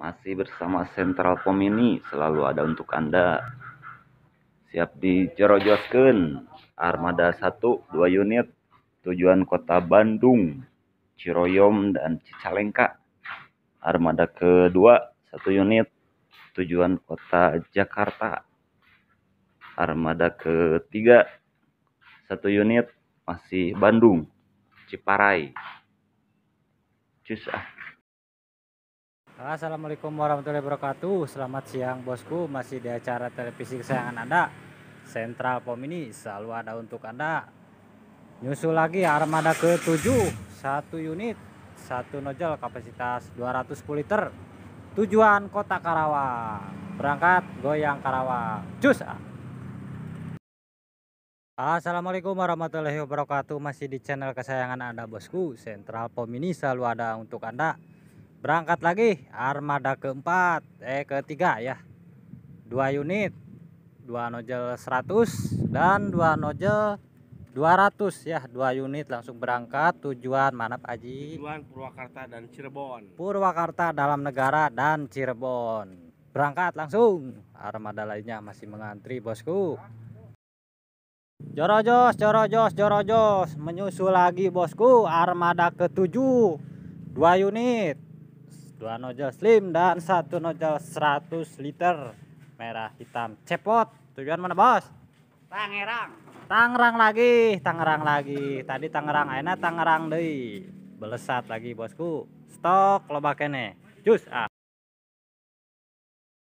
Masih bersama Sentral Pom ini selalu ada untuk Anda. Siap di dijerojoskan armada 1 2 unit tujuan kota Bandung, Ciroyom dan Cicalengka. Armada kedua 1 unit tujuan kota Jakarta. Armada ketiga 1 unit masih Bandung, Ciparai. Cus ah. Assalamualaikum warahmatullahi wabarakatuh Selamat siang bosku Masih di acara televisi kesayangan anda Sentral POM ini selalu ada untuk anda Nyusul lagi armada ke-7 Satu unit Satu nojol kapasitas 210 liter Tujuan kota Karawang Berangkat goyang Karawang Cus ah. Assalamualaikum warahmatullahi wabarakatuh Masih di channel kesayangan anda bosku Sentral POM ini selalu ada untuk anda berangkat lagi armada keempat eh ketiga ya dua unit dua nozzle 100 dan dua nojel 200 ya dua unit langsung berangkat tujuan mana Pak Haji tujuan Purwakarta dan Cirebon Purwakarta dalam negara dan Cirebon berangkat langsung armada lainnya masih mengantri bosku Jorojos, jorojos, jorojos, menyusul lagi bosku armada ketujuh, dua unit, dua nozzle slim dan satu nozzle 100 liter merah hitam cepot tujuan mana bos Tangerang Tangerang lagi Tangerang lagi tadi Tangerang enak Tangerang deh belesat lagi bosku stok lo kene jus ah